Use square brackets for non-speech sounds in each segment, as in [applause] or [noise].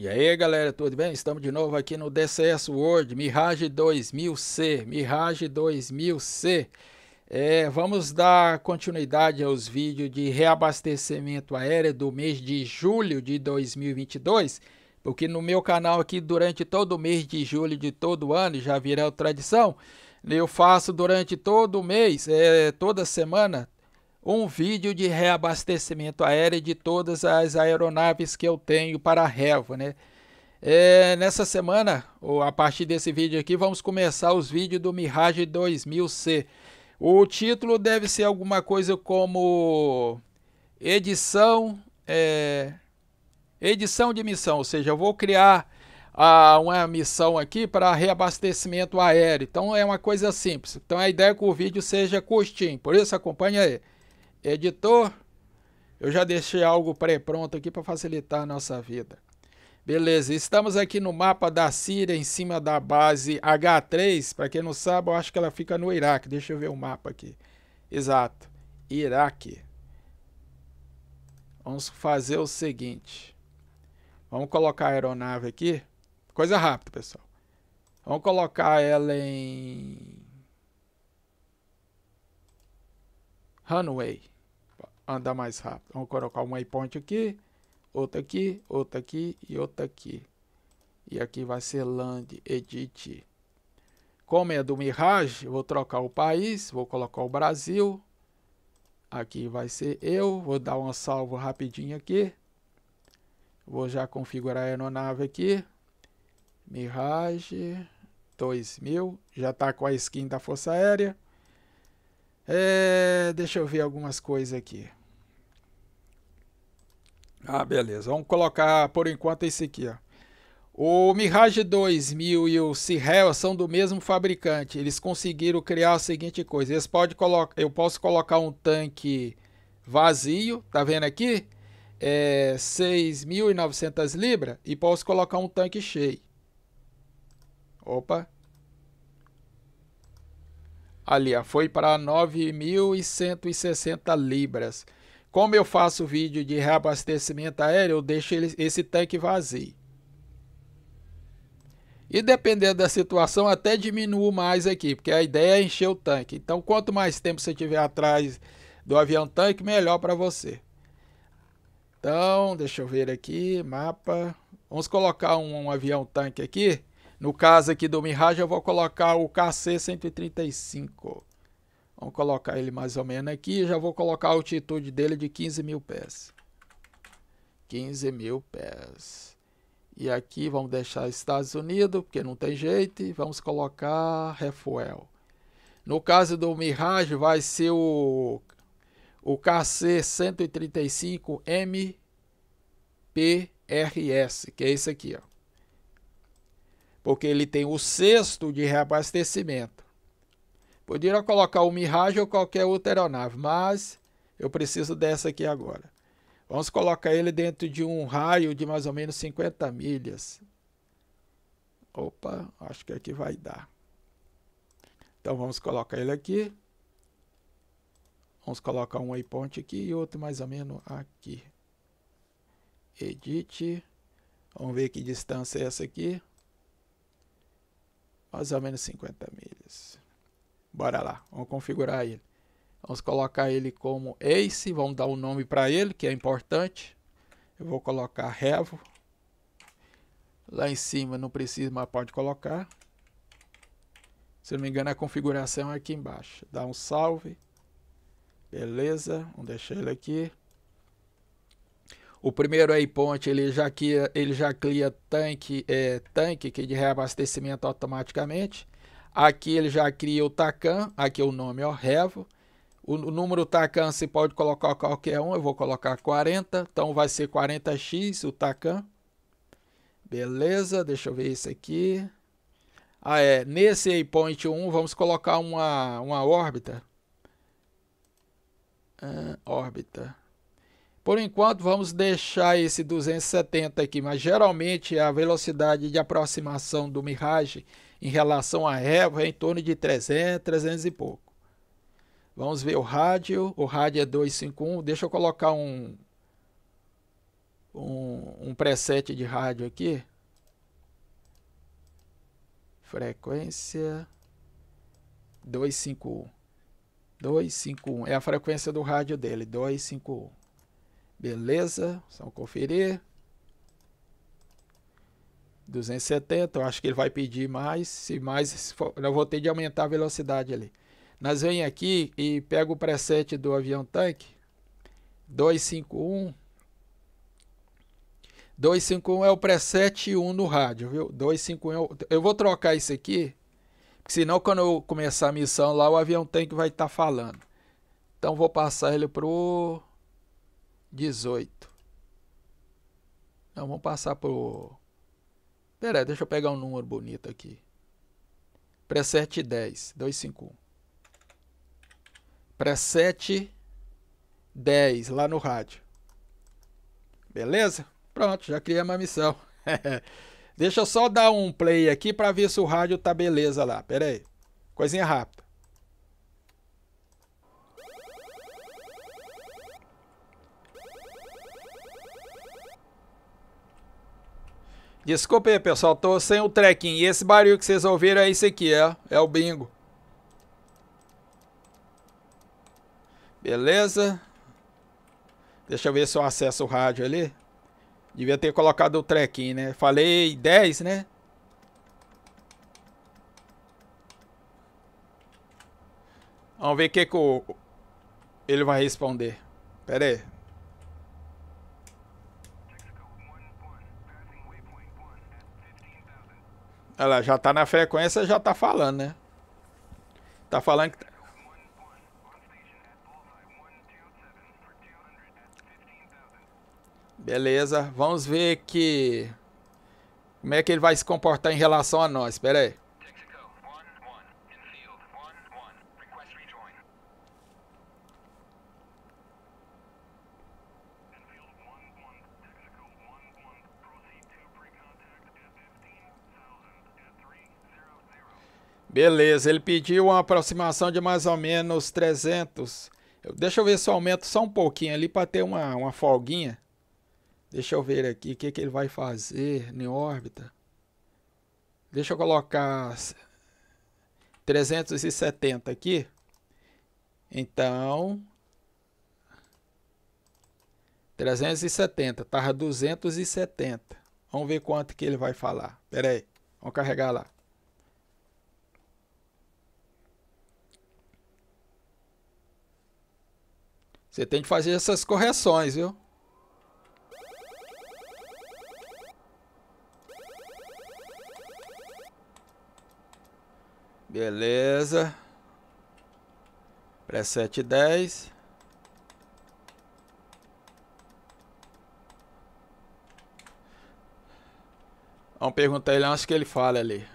E aí galera, tudo bem? Estamos de novo aqui no DCS World Mirage 2000C, Mirage 2000C. É, vamos dar continuidade aos vídeos de reabastecimento aéreo do mês de julho de 2022, porque no meu canal aqui durante todo o mês de julho de todo ano, já virou tradição, eu faço durante todo o mês, é, toda semana, um vídeo de reabastecimento aéreo de todas as aeronaves que eu tenho para a Revo, né? É, nessa semana, ou a partir desse vídeo aqui, vamos começar os vídeos do Mirage 2000C. O título deve ser alguma coisa como edição, é, edição de missão, ou seja, eu vou criar a, ah, uma missão aqui para reabastecimento aéreo. Então é uma coisa simples. Então a ideia é que o vídeo seja curtinho, por isso acompanha aí. Editor, eu já deixei algo pré-pronto aqui para facilitar a nossa vida. Beleza, estamos aqui no mapa da Síria, em cima da base H3. Para quem não sabe, eu acho que ela fica no Iraque. Deixa eu ver o mapa aqui. Exato, Iraque. Vamos fazer o seguinte. Vamos colocar a aeronave aqui. Coisa rápida, pessoal. Vamos colocar ela em runway, andar mais rápido. Vamos colocar um waypoint aqui, outro aqui, outro aqui e outro aqui. E aqui vai ser land edit. Como é do Mirage, vou trocar o país, vou colocar o Brasil. Aqui vai ser eu, vou dar um salvo rapidinho aqui. Vou já configurar a aeronave aqui. Mirage 2000, já está com a skin da Força Aérea. É, deixa eu ver algumas coisas aqui. Ah, beleza. Vamos colocar por enquanto esse aqui, ó. O Mirage 2000 e o Cirrel são do mesmo fabricante. Eles conseguiram criar a seguinte coisa. Eles pode colocar, eu posso colocar um tanque vazio, tá vendo aqui? É 6.900 libras e posso colocar um tanque cheio. Opa, ali, foi para 9.160 libras. Como eu faço vídeo de reabastecimento aéreo, eu deixo ele, esse tanque vazio. E dependendo da situação, até diminuo mais aqui, porque a ideia é encher o tanque. Então, quanto mais tempo você tiver atrás do avião tanque, melhor para você. Então, deixa eu ver aqui, mapa. Vamos colocar um, um avião tanque aqui. No caso aqui do Mirage, eu vou colocar o KC-135. Vamos colocar ele mais ou menos aqui. Já vou colocar a altitude dele de 15 mil pés. 15 mil pés. E aqui vamos deixar Estados Unidos, porque não tem jeito. vamos colocar Refuel. No caso do Mirage, vai ser o, o KC-135 MPRS, que é esse aqui, ó porque ele tem o cesto de reabastecimento. Poderia colocar o Mirage ou qualquer outra aeronave, mas eu preciso dessa aqui agora. Vamos colocar ele dentro de um raio de mais ou menos 50 milhas. Opa, acho que aqui vai dar. Então vamos colocar ele aqui. Vamos colocar um waypoint aqui e outro mais ou menos aqui. Edit. Vamos ver que distância é essa aqui mais ou menos 50 milhas. Bora lá, vamos configurar ele. Vamos colocar ele como Ace, vamos dar um nome para ele, que é importante. Eu vou colocar Revo. Lá em cima não precisa, mas pode colocar. Se não me engano, a configuração é aqui embaixo. Dá um salve. Beleza, vamos deixar ele aqui. O primeiro é ele já cria, ele já cria tanque, é, tanque que de reabastecimento automaticamente. Aqui ele já cria o Tacan, aqui é o nome, ó, Revo. O, o número Tacan se pode colocar qualquer um, eu vou colocar 40, então vai ser 40x o Tacan. Beleza, deixa eu ver isso aqui. Ah, é, nesse Waypoint 1 vamos colocar uma, uma órbita. órbita. Por enquanto, vamos deixar esse 270 aqui, mas geralmente a velocidade de aproximação do Mirage em relação à Evo é em torno de 300, 300 e pouco. Vamos ver o rádio, o rádio é 251, deixa eu colocar um, um, um preset de rádio aqui. Frequência 251. 251 é a frequência do rádio dele, 251. Beleza, só conferir. 270, eu acho que ele vai pedir mais. Se mais, se for, eu vou ter de aumentar a velocidade ali. Nós vem aqui e pega o preset do avião tanque. 251. 251 é o preset 1 no rádio, viu? 251 é Eu vou trocar isso aqui, porque senão quando eu começar a missão lá, o avião tanque vai estar tá falando. Então vou passar ele pro 18. Não, vamos passar pro... Pera aí, deixa eu pegar um número bonito aqui. Preset 10, 251. Preset 10, lá no rádio. Beleza? Pronto, já criei uma missão. [laughs] deixa eu só dar um play aqui para ver se o rádio tá beleza lá. Pera aí. Coisinha rápida. Desculpa aí, pessoal, tô sem o trekking. E esse barulho que vocês ouviram é esse aqui, é, é o bingo. Beleza. Deixa eu ver se eu acesso o rádio ali. Devia ter colocado o trekking, né? Falei 10, né? Vamos ver o que, que o... ele vai responder. Pera aí. Ela já tá na frequência, já tá falando, né? Tá falando que. Beleza, vamos ver que. Como é que ele vai se comportar em relação a nós? Espera aí. Beleza, ele pediu uma aproximação de mais ou menos 300. Eu, deixa eu ver se eu aumento só um pouquinho ali para ter uma, uma folguinha. Deixa eu ver aqui o que, que ele vai fazer em órbita. Deixa eu colocar 370 aqui. Então, 370, tava 270. Vamos ver quanto que ele vai falar. Pera aí, vamos carregar lá. Você tem que fazer essas correções, viu? Beleza. Preset 10. Vamos perguntar ele acho que ele fala ali.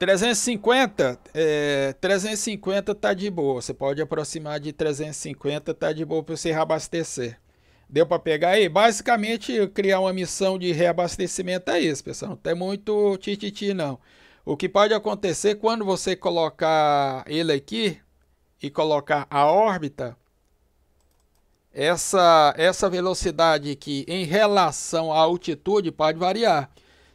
350, é, 350 tá de boa. Você pode aproximar de 350, tá de boa para você reabastecer. Deu para pegar aí? Basicamente, criar uma missão de reabastecimento é isso, pessoal. Não tem muito tititi, não. O que pode acontecer quando você colocar ele aqui e colocar a órbita, essa, essa velocidade aqui em relação à altitude pode variar.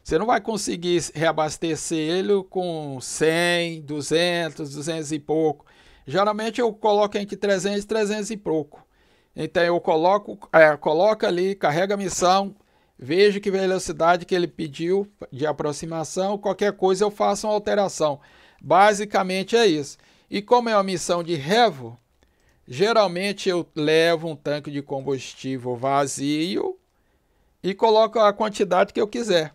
Você não vai conseguir reabastecer ele com 100, 200, 200 e pouco. Geralmente eu coloco entre 300 e 300 e pouco. Então eu coloco, é, coloca ali, carrega a missão, vejo que velocidade que ele pediu de aproximação, qualquer coisa eu faço uma alteração. Basicamente é isso. E como é uma missão de revo, geralmente eu levo um tanque de combustível vazio e coloco a quantidade que eu quiser.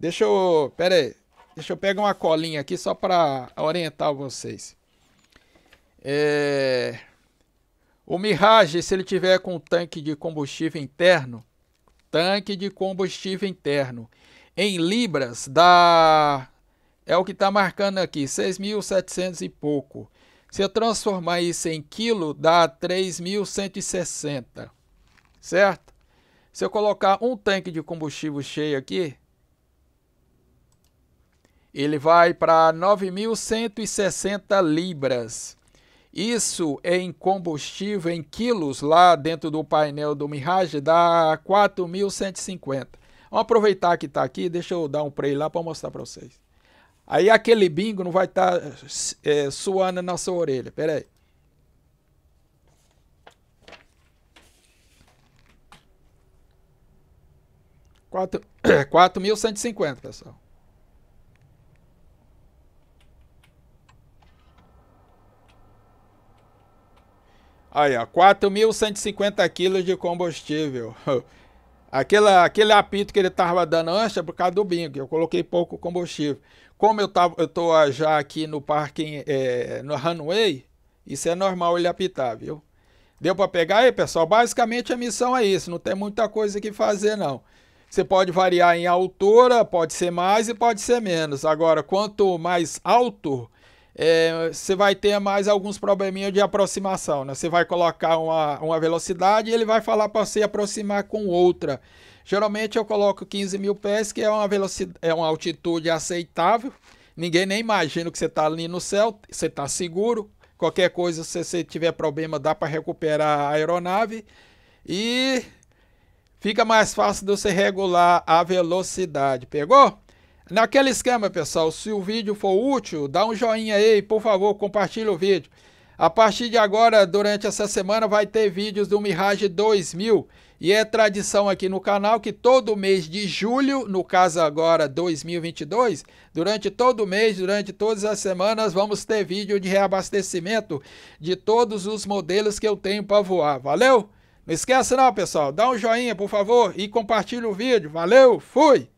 Deixa eu. Pera aí. Deixa eu pegar uma colinha aqui só para orientar vocês. É... O Mirage, se ele tiver com tanque de combustível interno, tanque de combustível interno em libras dá é o que está marcando aqui, 6.700 e pouco. Se eu transformar isso em quilo, dá 3.160, certo? Se eu colocar um tanque de combustível cheio aqui, ele vai para 9.160 libras. Isso é em combustível em quilos lá dentro do painel do Mirage dá 4.150. Vamos aproveitar que está aqui, deixa eu dar um play lá para mostrar para vocês. Aí aquele bingo não vai estar tá, é, suando na sua orelha. Pera aí. Quatro, 4.150, [coughs] pessoal. Aí, ó, 4.150 quilos de combustível. [laughs] Aquela, aquele apito que ele estava dando antes é por causa do bingo, eu coloquei pouco combustível. Como eu tava, eu tô já aqui no parque é, no runway, isso é normal ele apitar, viu? Deu para pegar aí, pessoal? Basicamente a missão é isso, não tem muita coisa que fazer não. Você pode variar em altura, pode ser mais e pode ser menos. Agora, quanto mais alto, é, você é, vai ter mais alguns probleminhas de aproximação. Né? Você vai colocar uma, uma velocidade e ele vai falar para você aproximar com outra. Geralmente eu coloco 15 mil pés, que é uma, velocidade, é uma altitude aceitável. Ninguém nem imagina que você está ali no céu, você está seguro. Qualquer coisa, se você tiver problema, dá para recuperar a aeronave. E fica mais fácil de você regular a velocidade. Pegou? Naquele esquema, pessoal, se o vídeo for útil, dá um joinha aí, por favor, compartilha o vídeo. A partir de agora, durante essa semana, vai ter vídeos do Mirage 2000. E é tradição aqui no canal que todo mês de julho, no caso agora 2022, durante todo mês, durante todas as semanas, vamos ter vídeo de reabastecimento de todos os modelos que eu tenho para voar. Valeu? Não esquece não, pessoal. Dá um joinha, por favor, e compartilha o vídeo. Valeu, fui!